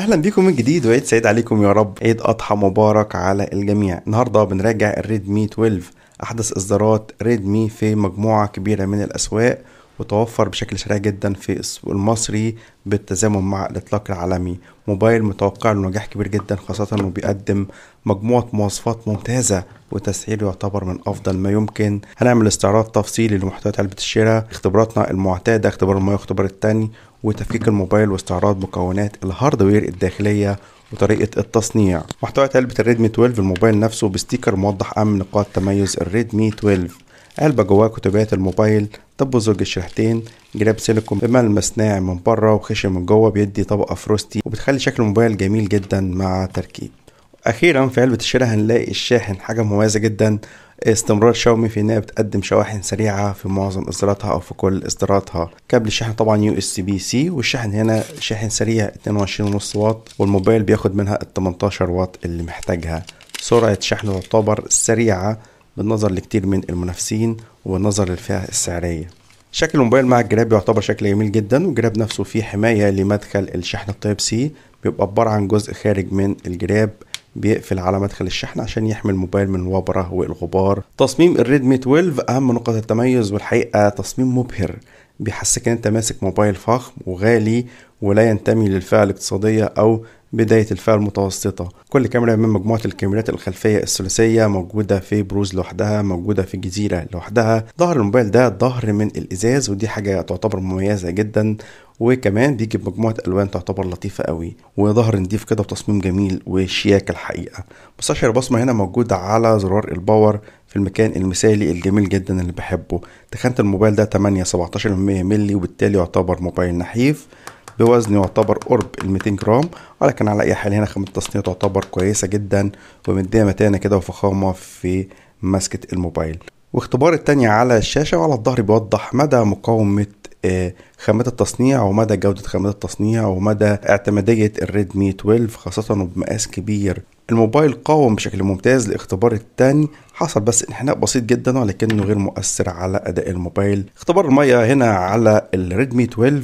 اهلا بيكم من جديد وعيد سعيد عليكم يا رب عيد اضحى مبارك على الجميع النهارده بنراجع الريدمي 12 احدث اصدارات ريدمي في مجموعه كبيره من الاسواق وتوفر بشكل سريع جدا في السوق المصري بالتزامن مع الإطلاق العالمي موبايل متوقع له نجاح كبير جدا خاصة أنه بيقدم مجموعة مواصفات ممتازة وتسعيره يعتبر من أفضل ما يمكن هنعمل استعراض تفصيلي لمحتويات علبة الشراء اختباراتنا المعتادة اختبار الماء واختبار التاني وتفكيك الموبايل واستعراض مكونات الهاردوير الداخلية وطريقة التصنيع محتوى علبة الريدمي 12 الموبايل نفسه بستيكر موضح أهم نقاط تميز الريدمي 12 علبة جواها كتبات الموبايل طب زوج الشريحتين جراب سيليكون بملمس ناعم من بره وخشن من جوه بيدي طبقة فروستي وبتخلي شكل الموبايل جميل جدا مع تركيب اخيرا في علبه الشراء هنلاقي الشاحن حاجه مميزه جدا استمرار شاومي في انها بتقدم شواحن سريعه في معظم اصداراتها او في كل اصداراتها كابل الشحن طبعا يو اس بي سي والشحن هنا شاحن سريع 22.5 واط والموبايل بياخد منها ال 18 واط اللي محتاجها سرعه شحن تعتبر سريعه بالنظر لكتير من المنافسين والنظر للفئة السعرية شكل الموبايل مع الجراب يعتبر شكل جميل جدا والجراب نفسه فيه حماية لمدخل الشحن التايب سي بيبقى عبارة عن جزء خارج من الجراب بيقفل على مدخل الشحن عشان يحمي الموبايل من الوبرة والغبار تصميم الريدمي 12 أهم نقط التميز والحقيقة تصميم مبهر بيحسسك ان انت ماسك موبايل فخم وغالي ولا ينتمي للفئة الاقتصادية أو بداية الفئة المتوسطة كل كاميرا من مجموعة الكاميرات الخلفية الثلاثية موجودة في بروز لوحدها موجودة في جزيرة لوحدها ظهر الموبايل ده ظهر من الإزاز ودي حاجة تعتبر مميزة جدا وكمان بيجي بمجموعة ألوان تعتبر لطيفة قوي وظهر نضيف كده بتصميم جميل وشياكة الحقيقة مستشعر البصمة هنا موجودة على زرار الباور في المكان المثالي الجميل جدا اللي بحبه تخانة الموبايل ده 8 17 ملي وبالتالي يعتبر موبايل نحيف بوزن يعتبر قرب ال 200 جرام ولكن على اي حال هنا خامة التصنيع تعتبر كويسة جدا ومديها متانة كده وفخامة في مسكة الموبايل واختبار التانية على الشاشة وعلى الظهر بيوضح مدى مقاومة آه، خامات التصنيع ومدى جودة خامات التصنيع ومدى اعتمادية الريدمي 12 خاصة بمقاس كبير الموبايل قاوم بشكل ممتاز الاختبار الثاني حصل بس انحناء بسيط جدا ولكنه غير مؤثر على اداء الموبايل اختبار المية هنا على الريدمي 12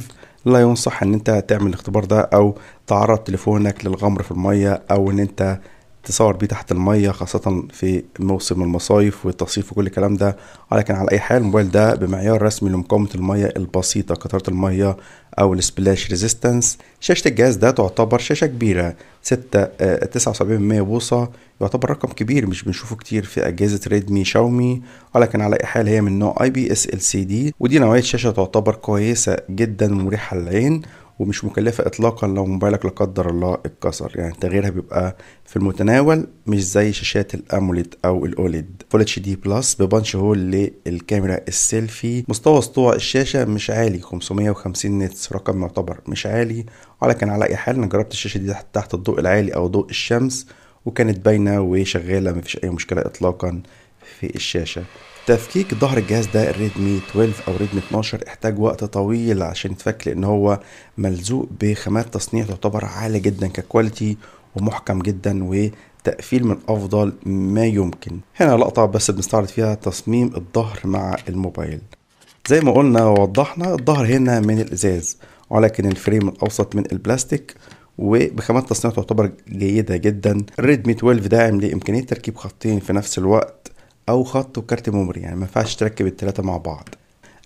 لا ينصح ان انت تعمل الاختبار ده او تعرض تليفونك للغمر في المية او ان انت تصور بيه تحت المية خاصة في موسم المصايف والتصيف وكل الكلام ده ولكن على أي حال الموبايل ده بمعيار رسمي لمقاومة المية البسيطة كثرة المية أو السبلاش ريزيستنس شاشة الجهاز ده تعتبر شاشة كبيرة ستة آه، تسعة وسبعين بوصة يعتبر رقم كبير مش بنشوفه كتير في أجهزة ريدمي شاومي ولكن على أي حال هي من نوع أي بي اس ال سي دي ودي نوعية شاشة تعتبر كويسة جدا ومريحة للعين ومش مكلفة إطلاقا لو موبايلك لا قدر الله اتكسر يعني تغييرها بيبقى في المتناول مش زي شاشات الأموليد أو الأوليد فول اتش دي بلس ببانش هول للكاميرا السيلفي مستوى سطوع الشاشة مش عالي 550 نتس رقم يعتبر مش عالي ولكن على أي حال أنا جربت الشاشة دي تحت الضوء العالي أو ضوء الشمس وكانت باينة وشغالة مفيش أي مشكلة إطلاقا في الشاشة تفكيك ظهر الجهاز ده الريدمي 12 او ريدمي 12 احتاج وقت طويل عشان يتفك لان هو ملزوق بخامات تصنيع تعتبر عالية جدا ككواليتي ومحكم جدا وتقفيل من افضل ما يمكن هنا لقطة بس بنستعرض فيها تصميم الظهر مع الموبايل زي ما قلنا ووضحنا الظهر هنا من الازاز ولكن الفريم الاوسط من البلاستيك وبخامات تصنيع تعتبر جيدة جدا الريدمي 12 داعم لإمكانية تركيب خطين في نفس الوقت او خط وكارت ميموري يعني ما ينفعش تركب الثلاثه مع بعض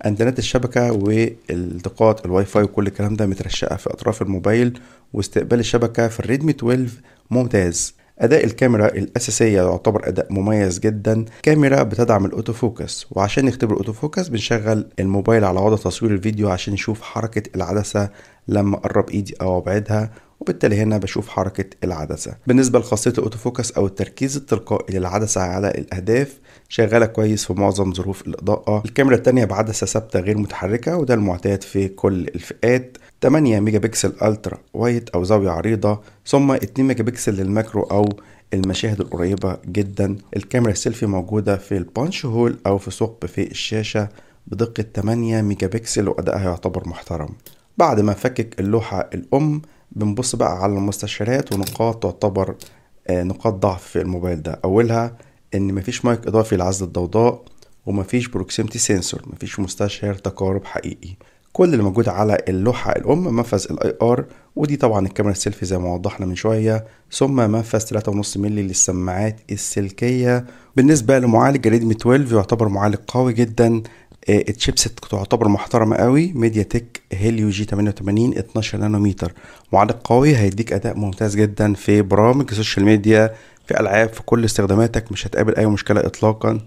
انترنت الشبكه والتقاط الواي فاي وكل الكلام ده مترشقه في اطراف الموبايل واستقبال الشبكه في الريدمي 12 ممتاز اداء الكاميرا الاساسيه يعتبر اداء مميز جدا كاميرا بتدعم الاوتو فوكس وعشان نختبر الاوتو فوكس بنشغل الموبايل على وضع تصوير الفيديو عشان نشوف حركه العدسه لما اقرب ايدي او ابعدها وبالتالي هنا بشوف حركة العدسة بالنسبة لخاصية الاوتوفوكس او التركيز التلقائي للعدسة على الاهداف شغالة كويس في معظم ظروف الاضاءة الكاميرا التانية بعدسة ثابتة غير متحركة وده المعتاد في كل الفئات 8 ميجا بكسل الترا وايت او زاوية عريضة ثم 2 ميجا بكسل للماكرو او المشاهد القريبة جدا الكاميرا السيلفي موجودة في البانش هول أو في ثقب في الشاشة بدقة 8 ميجا بكسل وأدائها يعتبر محترم بعد ما نفكك اللوحة الأم بنبص بقى على المستشعرات ونقاط تعتبر آه، نقاط ضعف في الموبايل ده أولها إن مفيش مايك إضافي لعزل الضوضاء ومفيش بروكسيمتي سنسور مفيش مستشعر تقارب حقيقي كل اللي موجود على اللوحة الأم منفذ الاي ار ودي طبعا الكاميرا السيلفي زي ما وضحنا من شوية ثم منفذ 3.5 مللي للسماعات السلكية بالنسبة لمعالج ريدمي 12 يعتبر معالج قوي جدا آه، التشيبسيت تعتبر محترمه قوي ميديا تك هيليو جي 88 12 نانومتر معالج قوي هيديك اداء ممتاز جدا في برامج السوشيال ميديا في العاب في كل استخداماتك مش هتقابل اي مشكله اطلاقا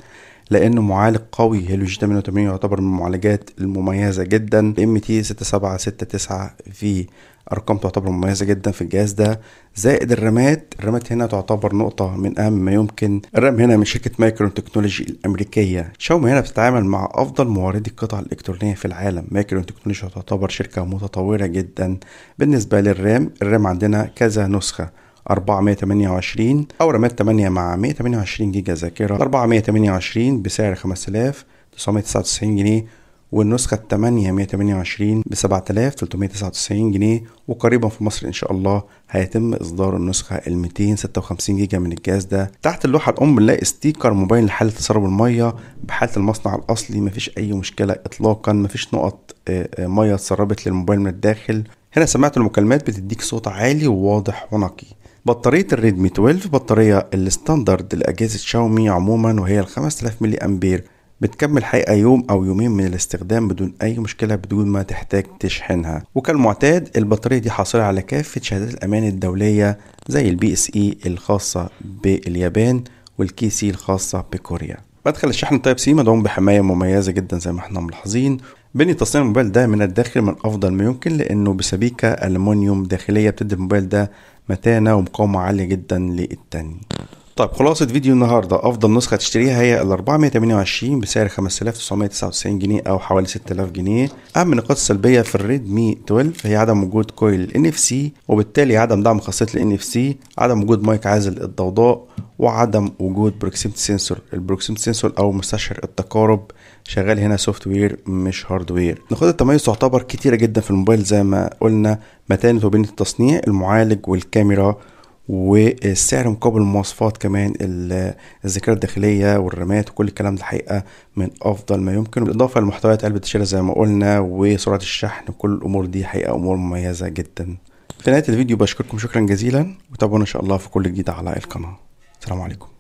لانه معالج قوي هيلوجي 88 يعتبر من المعالجات المميزه جدا ام تي 6769 في ارقام تعتبر مميزه جدا في الجهاز ده زائد الرامات الرامات هنا تعتبر نقطه من اهم ما يمكن الرام هنا من شركه مايكرون تكنولوجي الامريكيه شاومي هنا بتتعامل مع افضل موردي القطع الالكترونيه في العالم مايكرون تكنولوجي تعتبر شركه متطوره جدا بالنسبه للرام الرام عندنا كذا نسخه 428 او رامات 8 مع 128 جيجا ذاكره 428 بسعر 5999 جنيه والنسخة 8 128 ب 7399 جنيه وقريبا في مصر إن شاء الله هيتم إصدار النسخة ال 256 جيجا من الجهاز ده تحت اللوحة الأم بنلاقي ستيكر مبين لحالة تسرب المية بحالة المصنع الأصلي مفيش أي مشكلة إطلاقا مفيش نقط آه، آه، مية اتسربت للموبايل من الداخل هنا سمعت المكالمات بتديك صوت عالي وواضح ونقي بطارية الريدمي 12 بطارية الستاندرد لأجهزة شاومي عموما وهي ال 5000 ملي أمبير بتكمل حقيقة يوم أو يومين من الاستخدام بدون أي مشكلة بدون ما تحتاج تشحنها وكالمعتاد البطارية دي حاصلة على كافة شهادات الأمان الدولية زي البي اس اي الخاصة باليابان والكي سي الخاصة بكوريا مدخل الشحن تايب سي مدعوم بحماية مميزة جدا زي ما احنا ملاحظين بني تصنيع الموبايل ده من الداخل من افضل ما يمكن لانه بسبيكة ألمونيوم داخلية بتدي الموبايل ده متانة ومقاومة عالية جدا للتاني طيب خلاصة فيديو النهاردة أفضل نسخة تشتريها هي ال 428 بسعر 5999 جنيه أو حوالي 6000 جنيه أهم النقاط السلبية في الريدمي 12 هي عدم وجود كويل ان اف سي وبالتالي عدم دعم خاصية الان اف سي عدم وجود مايك عازل الضوضاء وعدم وجود بروكسيمتي سنسور البروكسيمتي سنسور او مستشعر التقارب شغال هنا سوفت وير مش هارد وير نقاط التميز تعتبر كتيره جدا في الموبايل زي ما قلنا متانه وبين التصنيع المعالج والكاميرا والسعر مقابل المواصفات كمان الذاكره الداخليه والرامات وكل الكلام ده الحقيقه من افضل ما يمكن بالاضافه لمحتويات قلب التيشيرت زي ما قلنا وسرعه الشحن كل الامور دي حقيقه امور مميزه جدا في نهايه الفيديو بشكركم شكرا جزيلا وتابعونا ان شاء الله في كل جديد على القناه السلام عليكم